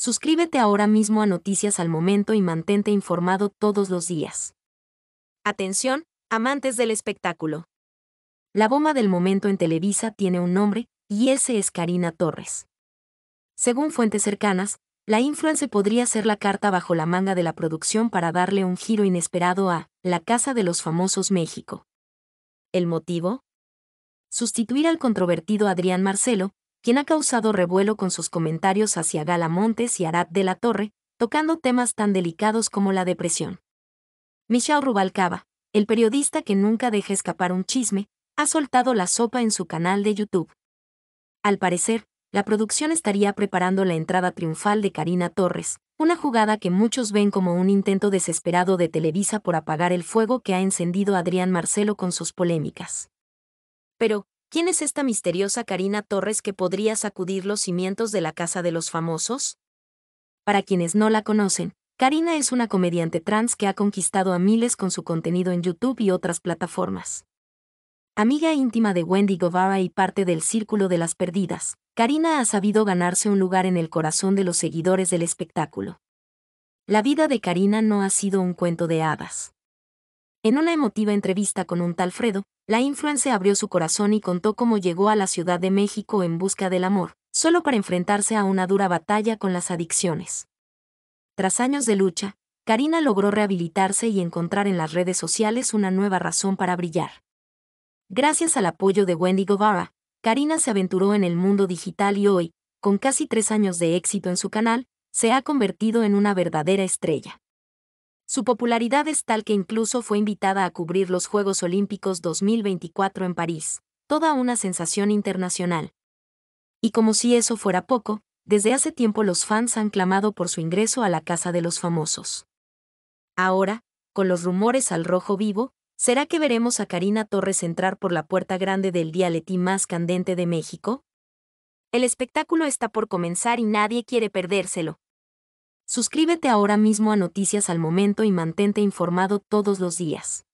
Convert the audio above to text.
Suscríbete ahora mismo a Noticias al Momento y mantente informado todos los días. Atención, amantes del espectáculo. La bomba del momento en Televisa tiene un nombre, y ese es Karina Torres. Según fuentes cercanas, la influencia podría ser la carta bajo la manga de la producción para darle un giro inesperado a La Casa de los Famosos México. ¿El motivo? Sustituir al controvertido Adrián Marcelo, quien ha causado revuelo con sus comentarios hacia Gala Montes y Arad de la Torre, tocando temas tan delicados como la depresión. Michao Rubalcaba, el periodista que nunca deja escapar un chisme, ha soltado la sopa en su canal de YouTube. Al parecer, la producción estaría preparando la entrada triunfal de Karina Torres, una jugada que muchos ven como un intento desesperado de Televisa por apagar el fuego que ha encendido Adrián Marcelo con sus polémicas. Pero, ¿Quién es esta misteriosa Karina Torres que podría sacudir los cimientos de la Casa de los Famosos? Para quienes no la conocen, Karina es una comediante trans que ha conquistado a miles con su contenido en YouTube y otras plataformas. Amiga íntima de Wendy Guevara y parte del Círculo de las Perdidas, Karina ha sabido ganarse un lugar en el corazón de los seguidores del espectáculo. La vida de Karina no ha sido un cuento de hadas. En una emotiva entrevista con un tal Fredo, la influencer abrió su corazón y contó cómo llegó a la Ciudad de México en busca del amor, solo para enfrentarse a una dura batalla con las adicciones. Tras años de lucha, Karina logró rehabilitarse y encontrar en las redes sociales una nueva razón para brillar. Gracias al apoyo de Wendy Guevara, Karina se aventuró en el mundo digital y hoy, con casi tres años de éxito en su canal, se ha convertido en una verdadera estrella. Su popularidad es tal que incluso fue invitada a cubrir los Juegos Olímpicos 2024 en París, toda una sensación internacional. Y como si eso fuera poco, desde hace tiempo los fans han clamado por su ingreso a la casa de los famosos. Ahora, con los rumores al rojo vivo, ¿será que veremos a Karina Torres entrar por la puerta grande del dialetí más candente de México? El espectáculo está por comenzar y nadie quiere perdérselo. Suscríbete ahora mismo a Noticias al Momento y mantente informado todos los días.